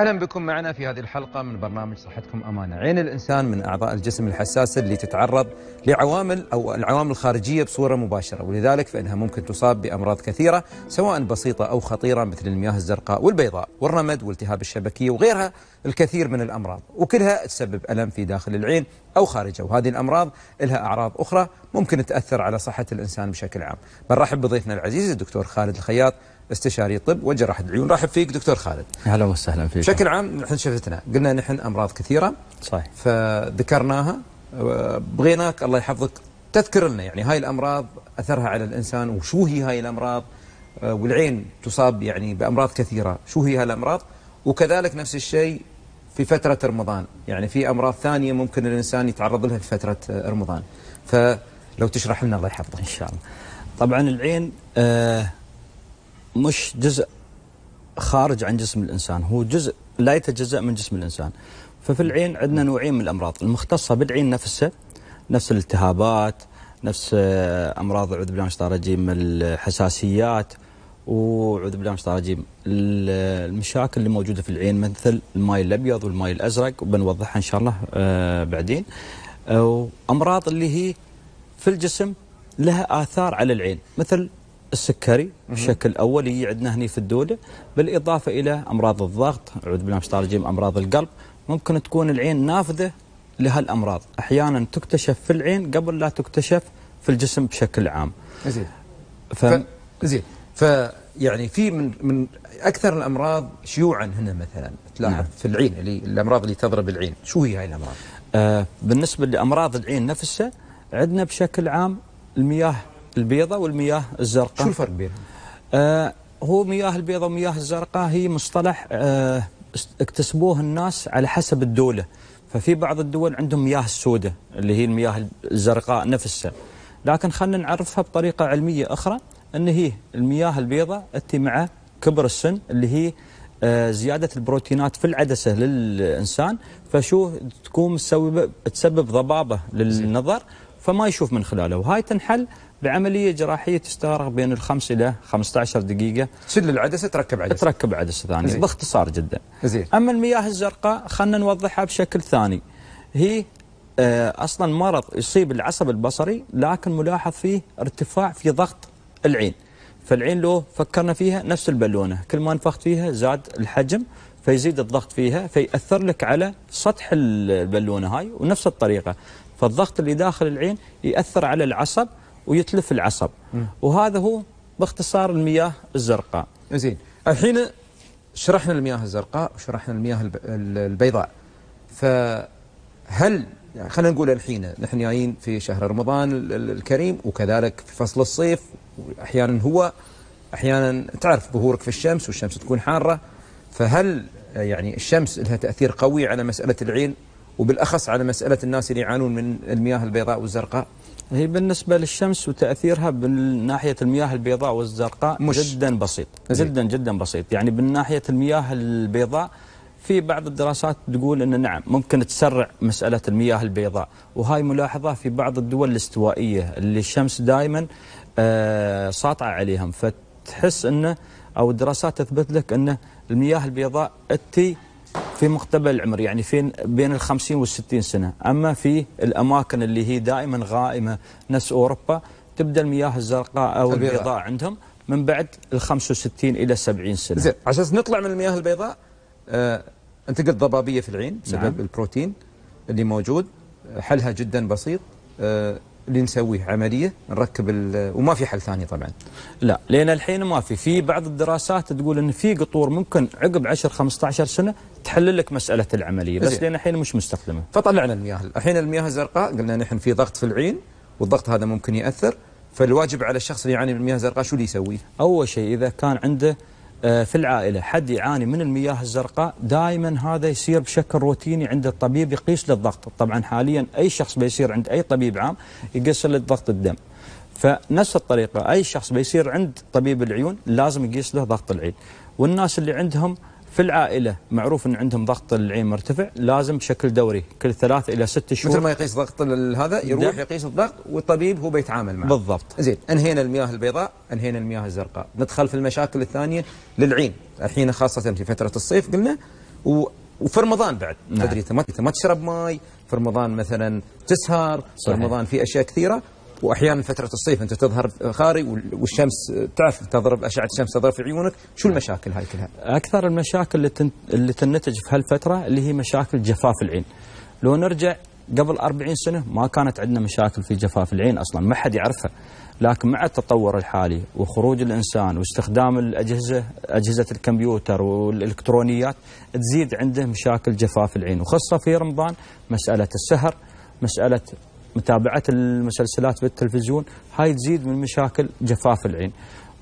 اهلا بكم معنا في هذه الحلقه من برنامج صحتكم امانه، عين الانسان من اعضاء الجسم الحساسه اللي تتعرض لعوامل او العوامل الخارجيه بصوره مباشره، ولذلك فانها ممكن تصاب بامراض كثيره سواء بسيطه او خطيره مثل المياه الزرقاء والبيضاء والرمد والتهاب الشبكيه وغيرها الكثير من الامراض، وكلها تسبب الم في داخل العين او خارجه، وهذه الامراض لها اعراض اخرى ممكن تاثر على صحه الانسان بشكل عام. بنرحب بضيفنا العزيز الدكتور خالد الخياط استشاري طب وجراحه العيون رحب فيك دكتور خالد اهلا وسهلا فيك بشكل عام نحن شفتنا قلنا نحن امراض كثيره صحيح فذكرناها بغيناك الله يحفظك تذكر لنا يعني هاي الامراض اثرها على الانسان وشو هي هاي الامراض آه، والعين تصاب يعني بامراض كثيره شو هي هالامراض وكذلك نفس الشيء في فتره رمضان يعني في امراض ثانيه ممكن الانسان يتعرض لها في فتره آه، رمضان فلو تشرح لنا الله يحفظك ان شاء الله طبعا العين آه، مش جزء خارج عن جسم الإنسان هو جزء لا يتجزأ من جسم الإنسان ففي العين عندنا نوعين من الأمراض المختصة بالعين نفسها نفس الالتهابات نفس آه، أمراض أعوذ بالله من الشيطان الرجيم الحساسيات وأعوذ بالله من الشيطان الرجيم المشاكل اللي موجودة في العين مثل الماي الأبيض والماي الأزرق وبنوضحها إن شاء الله آه، بعدين وأمراض اللي هي في الجسم لها آثار على العين مثل السكري بشكل اولي عندنا هنا في الدوله بالاضافه الى امراض الضغط اعوذ بالله من الرجيم امراض القلب ممكن تكون العين نافذه لهالامراض احيانا تكتشف في العين قبل لا تكتشف في الجسم بشكل عام زين ف... ف... زين ف يعني في من من اكثر الامراض شيوعا هنا مثلا تلاحظ نعم. في العين اللي الامراض اللي تضرب العين شو هي هاي الامراض آه بالنسبه لامراض العين نفسها عندنا بشكل عام المياه البيضاء والمياه الزرقاء شو الفرق بينهم؟ آه هو مياه البيضاء ومياه الزرقاء هي مصطلح آه اكتسبوه الناس على حسب الدولة ففي بعض الدول عندهم مياه السوداء اللي هي المياه الزرقاء نفسها لكن خلينا نعرفها بطريقة علمية أخرى أن هي المياه البيضاء أتي مع كبر السن اللي هي آه، زيادة البروتينات في العدسة للإنسان فشو تكون تسبب ضبابة للنظر فما يشوف من خلاله وهاي تنحل بعمليه جراحيه تستغرق بين الخمس الى 15 دقيقه تشل العدسه تركب عدسه تركب عدسه ثانيه زي. باختصار جدا زين اما المياه الزرقاء خلينا نوضحها بشكل ثاني هي آه، اصلا مرض يصيب العصب البصري لكن ملاحظ فيه ارتفاع في ضغط العين فالعين لو فكرنا فيها نفس البالونه كل ما نفخت فيها زاد الحجم فيزيد الضغط فيها فيأثر لك على سطح البالونة هاي ونفس الطريقة فالضغط اللي داخل العين يأثر على العصب ويتلف العصب وهذا هو باختصار المياه الزرقاء زين الحين شرحنا المياه الزرقاء وشرحنا المياه البيضاء فهل يعني خلينا نقول الحين نحن جايين في شهر رمضان الكريم وكذلك في فصل الصيف احيانا هو احيانا تعرف ظهورك في الشمس والشمس تكون حاره فهل يعني الشمس لها تاثير قوي على مساله العين وبالاخص على مساله الناس اللي يعانون من المياه البيضاء والزرقاء هي بالنسبة للشمس وتأثيرها بالناحية المياه البيضاء والزرقاء مش. جدا بسيط زي. إيه. جدا جدا بسيط يعني بالناحية المياه البيضاء في بعض الدراسات تقول أن نعم ممكن تسرع مسألة المياه البيضاء وهاي ملاحظة في بعض الدول الاستوائية اللي الشمس دائما آه ساطعة عليهم فتحس أنه أو الدراسات تثبت لك أن المياه البيضاء أتي في مقتبل العمر يعني فين بين ال 50 وال 60 سنه، اما في الاماكن اللي هي دائما غائمه نفس اوروبا تبدا المياه الزرقاء او البيضاء, البيضاء عندهم من بعد ال 65 الى 70 سنه. زين على اساس نطلع من المياه البيضاء آه انت قلت ضبابيه في العين نعم. بسبب نعم. البروتين اللي موجود حلها جدا بسيط آه اللي نسويه عملية نركب وما في حل ثاني طبعا لا لين الحين ما في في بعض الدراسات تقول أن في قطور ممكن عقب 10-15 سنة تحلل لك مسألة العملية بس لين الحين مش مستخدمة فطلعنا المياه الحين المياه الزرقاء قلنا نحن في ضغط في العين والضغط هذا ممكن يأثر فالواجب على الشخص اللي يعاني من المياه الزرقاء شو اللي يسويه؟ أول شيء إذا كان عنده آه، في العائلة حد يعاني من المياه الزرقاء دائما هذا يصير بشكل روتيني عند الطبيب يقيس للضغط طبعا حاليا أي شخص بيصير عند أي طبيب عام يقيس للضغط الدم فنفس الطريقة أي شخص بيصير عند طبيب العيون لازم يقيس له ضغط العين والناس اللي عندهم في العائله معروف ان عندهم ضغط العين مرتفع لازم بشكل دوري كل ثلاث الى ست شهور مثل ما يقيس ضغط هذا يروح نعم. يقيس الضغط والطبيب هو بيتعامل معه بالضبط زين انهينا المياه البيضاء انهينا المياه الزرقاء ندخل في المشاكل الثانيه للعين الحين خاصه في فتره الصيف قلنا و وفي رمضان بعد نعم. تدري ما تشرب ماي في رمضان مثلا تسهر صحيح. في رمضان في اشياء كثيره واحيانا فتره الصيف انت تظهر خاري والشمس تعرف تضرب اشعه الشمس تضرب في عيونك، شو المشاكل هاي كلها؟ اكثر المشاكل اللي تن... اللي تنتج في هالفتره اللي هي مشاكل جفاف العين. لو نرجع قبل 40 سنه ما كانت عندنا مشاكل في جفاف العين اصلا ما حد يعرفها لكن مع التطور الحالي وخروج الانسان واستخدام الاجهزه اجهزه الكمبيوتر والالكترونيات تزيد عنده مشاكل جفاف العين وخاصه في رمضان مساله السهر مساله متابعة المسلسلات بالتلفزيون هاي تزيد من مشاكل جفاف العين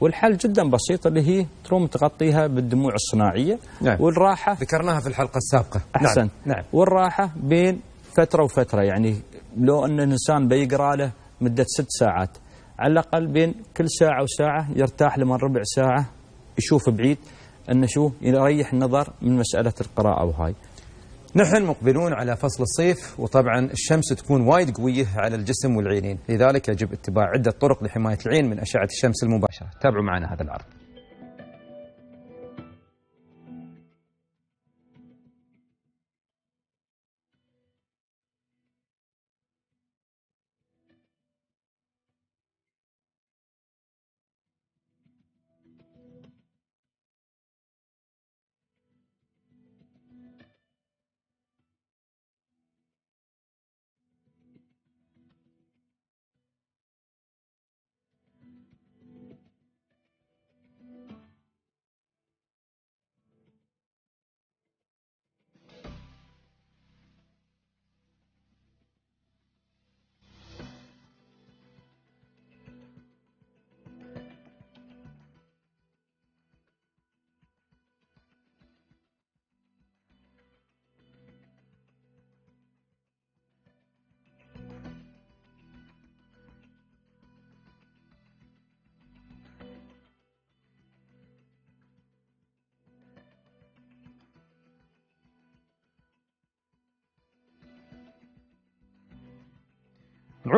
والحل جدا بسيط اللي هي تروم تغطيها بالدموع الصناعية نعم. والراحة ذكرناها في الحلقة السابقة أحسن نعم. نعم. والراحة بين فترة وفترة يعني لو أن الإنسان بيقرأ له مدة ست ساعات على الأقل بين كل ساعة وساعة يرتاح لمن ربع ساعة يشوف بعيد أنه شو يريح النظر من مسألة القراءة وهاي نحن مقبلون على فصل الصيف وطبعا الشمس تكون وايد قوية على الجسم والعينين لذلك يجب اتباع عدة طرق لحماية العين من أشعة الشمس المباشرة تابعوا معنا هذا العرض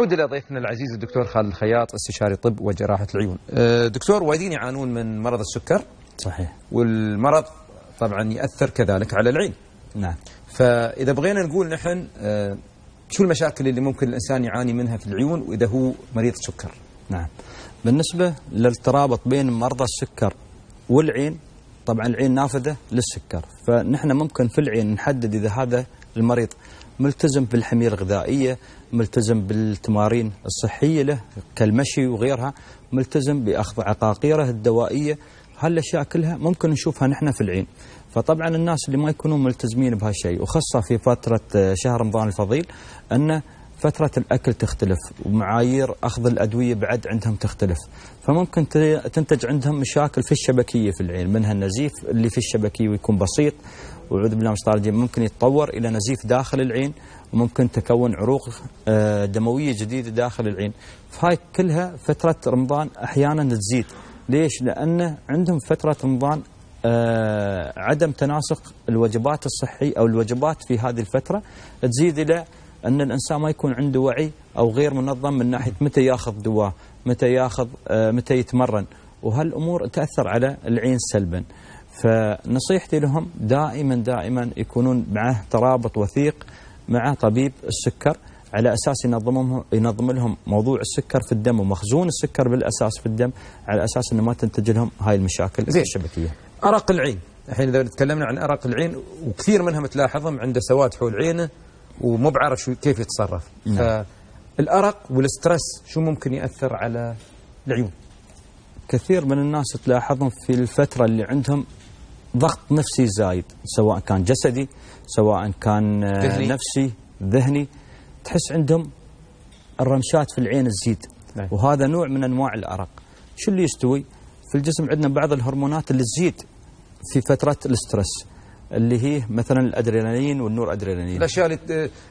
نعود إلى ضيفنا العزيز الدكتور خالد الخياط استشاري طب وجراحة العيون أه، دكتور وايدين يعانون من مرض السكر صحيح والمرض طبعا يأثر كذلك على العين نعم فإذا بغينا نقول نحن أه، شو المشاكل اللي ممكن الإنسان يعاني منها في العيون وإذا هو مريض سكر نعم بالنسبة للترابط بين مرضى السكر والعين طبعا العين نافذة للسكر فنحن ممكن في العين نحدد إذا هذا المريض ملتزم بالحمية الغذائية ملتزم بالتمارين الصحية له كالمشي وغيرها ملتزم بأخذ عقاقيره الدوائية هالأشياء كلها ممكن نشوفها نحن في العين فطبعا الناس اللي ما يكونون ملتزمين بهالشيء وخاصة في فترة شهر رمضان الفضيل أنه فترة الأكل تختلف ومعايير أخذ الأدوية بعد عندهم تختلف فممكن تنتج عندهم مشاكل في الشبكية في العين منها النزيف اللي في الشبكية ويكون بسيط وعوذ بالله من ممكن يتطور إلى نزيف داخل العين وممكن تكون عروق آه، دموية جديدة داخل العين فهاي كلها فترة رمضان أحيانا تزيد ليش؟ لأن عندهم فترة رمضان آه، عدم تناسق الوجبات الصحية أو الوجبات في هذه الفترة تزيد إلى أن الإنسان ما يكون عنده وعي أو غير منظم من ناحية متى ياخذ دواء متى ياخذ آه، متى يتمرن وهالأمور تأثر على العين سلبا فنصيحتي لهم دائما دائما يكونون معه ترابط وثيق مع طبيب السكر على أساس ينظمهم ينظم لهم موضوع السكر في الدم ومخزون السكر بالأساس في الدم على أساس أنه ما تنتج لهم هاي المشاكل زي الشبكية أرق العين الحين إذا تكلمنا عن أرق العين وكثير منهم تلاحظهم عنده سواد حول عينه ومو بعرف شو كيف يتصرف نعم. فالأرق والاسترس شو ممكن يأثر على العيون كثير من الناس تلاحظهم في الفترة اللي عندهم ضغط نفسي زايد سواء كان جسدي سواء كان آه، ذهني. نفسي ذهني تحس عندهم الرمشات في العين تزيد نعم. وهذا نوع من أنواع الأرق شو اللي يستوي في الجسم عندنا بعض الهرمونات اللي تزيد في فترة الاسترس اللي هي مثلا الادرينالين والنور ادرينالين الاشياء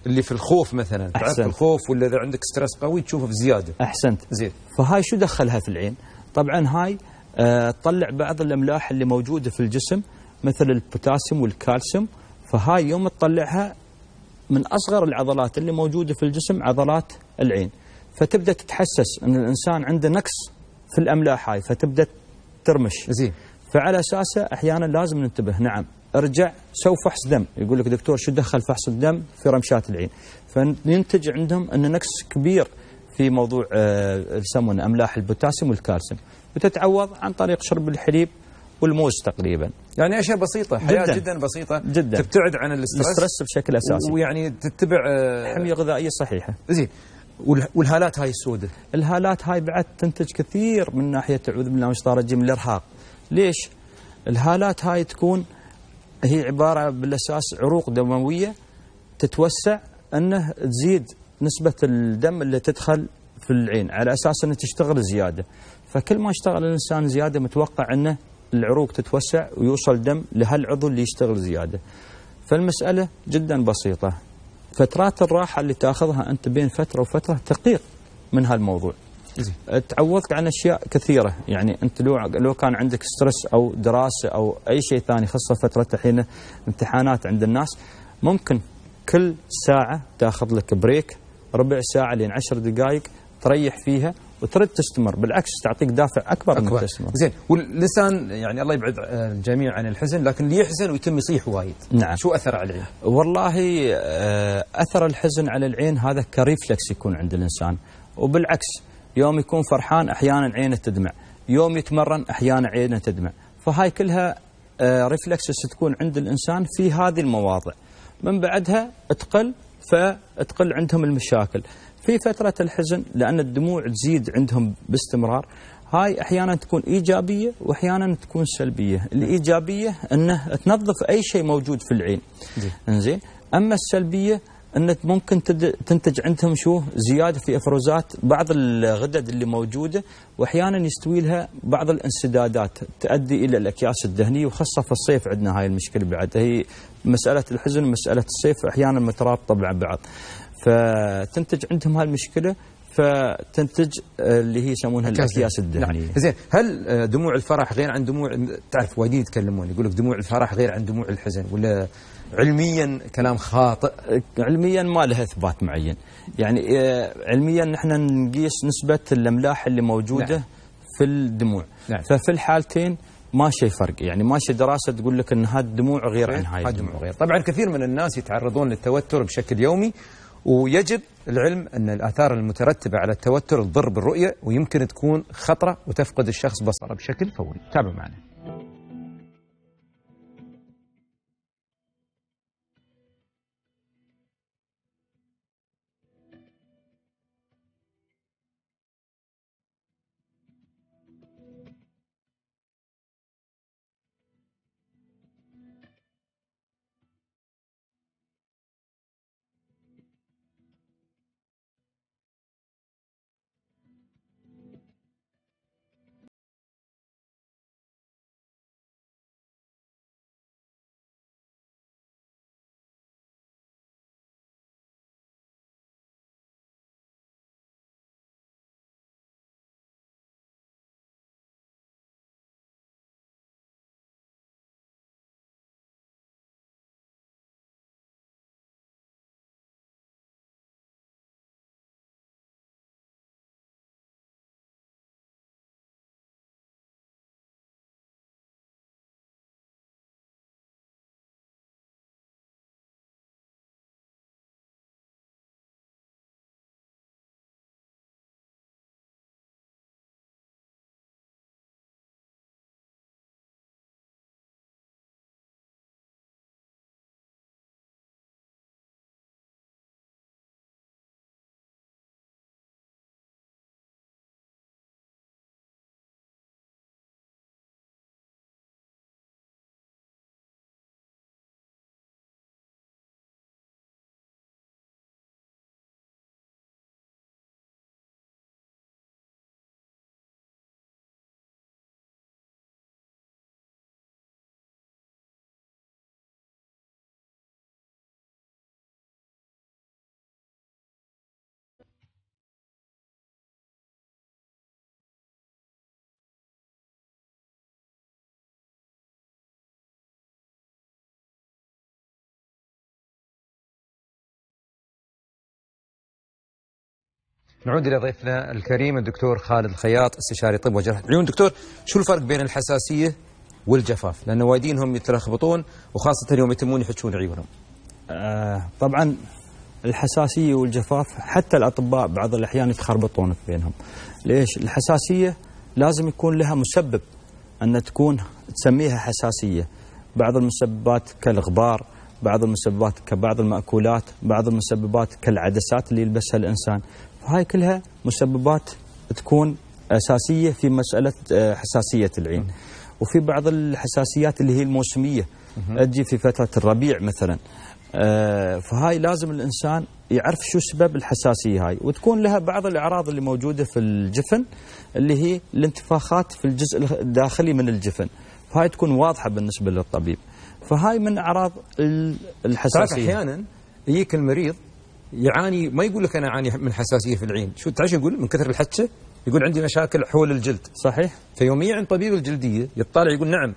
اللي في الخوف مثلا تعرف الخوف ولا اذا عندك ستريس قوي تشوفه في زياده احسنت زين فهاي شو دخلها في العين طبعا هاي آه تطلع بعض الاملاح اللي موجوده في الجسم مثل البوتاسيوم والكالسيوم فهاي يوم تطلعها من اصغر العضلات اللي موجوده في الجسم عضلات العين فتبدا تتحسس ان الانسان عنده نقص في الاملاح هاي فتبدا ترمش زين فعلى اساسه احيانا لازم ننتبه نعم ارجع سوي فحص دم يقول لك دكتور شو دخل فحص الدم في رمشات العين فننتج عندهم أن نقص كبير في موضوع آه، يسمونه أملاح البوتاسيوم والكالسيوم وتتعوض عن طريق شرب الحليب والموز تقريبا يعني اشياء بسيطه حياه جدا, جدا بسيطه جدا تبتعد عن الاسترس الاسترس بشكل اساسي ويعني تتبع آه، حميه غذائيه صحيحه زين والهالات هاي السوداء الهالات هاي بعد تنتج كثير من ناحيه اعوذ بالله من الشيطان الرجيم الارهاق ليش الهالات هاي تكون هي عبارة بالأساس عروق دموية تتوسع أنه تزيد نسبة الدم اللي تدخل في العين على أساس أنه تشتغل زيادة فكل ما اشتغل الإنسان زيادة متوقع أنه العروق تتوسع ويوصل دم لهالعضو اللي يشتغل زيادة فالمسألة جدا بسيطة فترات الراحة اللي تاخذها أنت بين فترة وفترة تقيق من هالموضوع تعوضك عن اشياء كثيره يعني انت لو لو كان عندك ستريس او دراسه او اي شيء ثاني خاصه فتره الحين امتحانات عند الناس ممكن كل ساعه تاخذ لك بريك ربع ساعه لين عشر دقائق تريح فيها وترد تستمر بالعكس تعطيك دافع اكبر, أكبر. من تستمر زين واللسان يعني الله يبعد آه، الجميع عن الحزن لكن اللي يحزن ويتم يصيح وايد نعم شو اثر على العين والله آه، اثر الحزن على العين هذا كريفلكس يكون عند الانسان وبالعكس يوم يكون فرحان أحيانا عينه تدمع يوم يتمرن أحيانا عينه تدمع فهاي كلها ريفلكسس آه، تكون عند الإنسان في هذه المواضع من بعدها تقل فتقل عندهم المشاكل في فترة الحزن لأن الدموع تزيد عندهم باستمرار هاي أحيانا تكون إيجابية وأحيانا تكون سلبية الإيجابية أنه تنظف أي شيء موجود في العين زين أما السلبية انك ممكن تنتج عندهم شو زياده في افرازات بعض الغدد اللي موجوده واحيانا يستوي لها بعض الانسدادات تؤدي الى الاكياس الدهنيه وخاصه في الصيف عندنا هاي المشكله بعد هي مساله الحزن ومساله الصيف احيانا مترابطه مع بعض فتنتج عندهم هاي المشكله فتنتج آه، اللي هي يسمونها الاكياس الدهنيه نعم. زين هل آه، دموع الفرح غير عن دموع تعرف وايدين يتكلمون يقول لك دموع الفرح غير عن دموع الحزن ولا علميا كلام خاطئ علميا ما له اثبات معين يعني آه، علميا نحن نقيس نسبه الاملاح اللي موجوده نعم. في الدموع نعم. ففي الحالتين ما شيء فرق يعني ما شيء دراسه تقول لك ان هاد الدموع غير عن هاي الدموع غير طبعا كثير من الناس يتعرضون للتوتر بشكل يومي ويجب العلم أن الآثار المترتبة على التوتر تضر بالرؤية ويمكن تكون خطرة وتفقد الشخص بصره بشكل فوري تابع معنا نعود إلى ضيفنا الكريم الدكتور خالد الخياط استشاري طب وجراحة العيون دكتور شو الفرق بين الحساسية والجفاف لأن وايدينهم يتلخبطون وخاصة يوم يتمون يحجون عيونهم آه طبعا الحساسية والجفاف حتى الأطباء بعض الأحيان يتخربطون بينهم ليش الحساسية لازم يكون لها مسبب أن تكون تسميها حساسية بعض المسببات كالغبار بعض المسببات كبعض المأكولات بعض المسببات كالعدسات اللي يلبسها الإنسان هاي كلها مسببات تكون أساسية في مسألة آه، حساسية العين وفي بعض الحساسيات اللي هي الموسمية تجي في فترة الربيع مثلا آه، فهاي لازم الإنسان يعرف شو سبب الحساسية هاي وتكون لها بعض الأعراض اللي موجودة في الجفن اللي هي الانتفاخات في الجزء الداخلي من الجفن فهاي تكون واضحة بالنسبة للطبيب فهاي من أعراض الحساسية أحيانا يجيك المريض يعاني ما يقول لك انا اعاني من حساسيه في العين، شو تعرف يقول من كثر الحكه يقول عندي مشاكل حول الجلد صحيح فيوميا عند طبيب الجلديه يطالع يقول نعم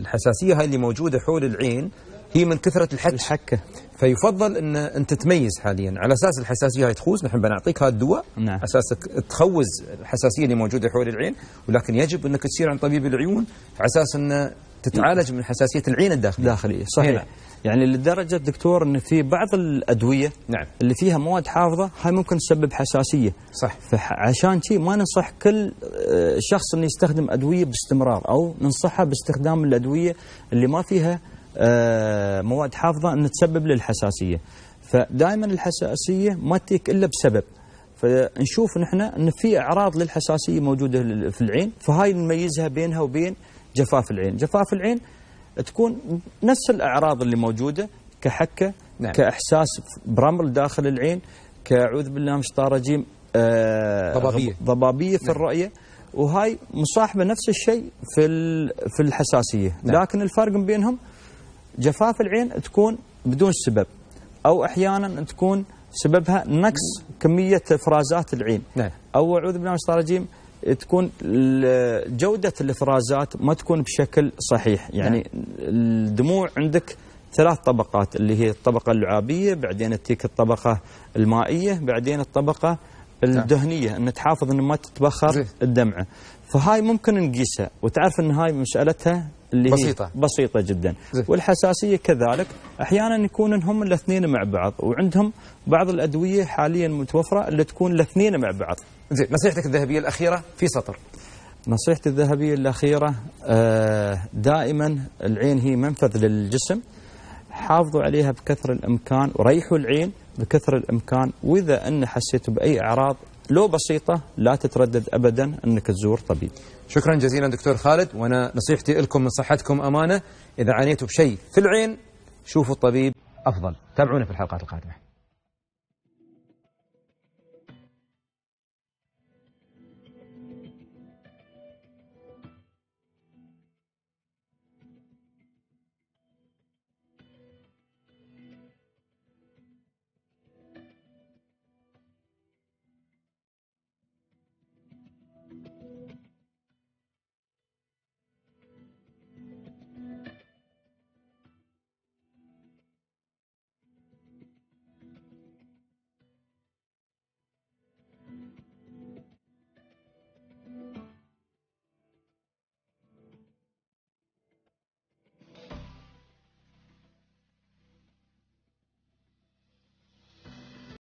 الحساسيه هاي اللي موجوده حول العين هي من كثره الحك الحكه فيفضل ان انت تميز حاليا على اساس الحساسيه هاي تخوز نحن بنعطيك هذا الدواء نعم. اساسك تخوز الحساسيه اللي موجوده حول العين ولكن يجب انك تصير عند طبيب العيون على اساس انه تتعالج من حساسيه العين الداخليه داخليه صحيح هنا. يعني لدرجه دكتور ان في بعض الادويه نعم. اللي فيها مواد حافظه هاي ممكن تسبب حساسيه صح فعشان شيء ما ننصح كل آه، شخص انه يستخدم ادويه باستمرار او ننصحه باستخدام الادويه اللي ما فيها آه، مواد حافظه ان تسبب للحساسيه فدائما الحساسيه ما تيك الا بسبب فنشوف نحن ان في اعراض للحساسيه موجوده في العين فهاي نميزها بينها وبين جفاف العين جفاف العين تكون نفس الأعراض اللي موجودة كحكة نعم. كإحساس برمل داخل العين كأعوذ بالله من الشيطان الرجيم آه، ضبابية ضبابية في نعم. الرؤية وهاي مصاحبة نفس الشيء في في الحساسية نعم. لكن الفرق بينهم جفاف العين تكون بدون سبب أو أحيانا تكون سببها نقص نعم. كمية إفرازات العين نعم. أو أعوذ بالله من الشيطان الرجيم تكون جودة الإفرازات ما تكون بشكل صحيح يعني نعم. الدموع عندك ثلاث طبقات اللي هي الطبقة اللعابية بعدين تيك الطبقة المائية بعدين الطبقة نعم. الدهنية أن تحافظ أن ما تتبخر الدمعة فهاي ممكن نقيسها وتعرف أن هاي مسألتها اللي بسيطة. هي بسيطة جدا والحساسية كذلك أحيانا يكون هم الاثنين مع بعض وعندهم بعض الأدوية حاليا متوفرة اللي تكون الاثنين مع بعض زين نصيحتك الذهبية الأخيرة في سطر نصيحتي الذهبية الأخيرة آه، دائما العين هي منفذ للجسم حافظوا عليها بكثر الإمكان وريحوا العين بكثر الإمكان وإذا أن حسيتوا بأي أعراض لو بسيطة لا تتردد أبدا أنك تزور طبيب شكرا جزيلا دكتور خالد وأنا نصيحتي لكم من صحتكم أمانة إذا عانيتوا بشيء في العين شوفوا الطبيب أفضل تابعونا في الحلقات القادمة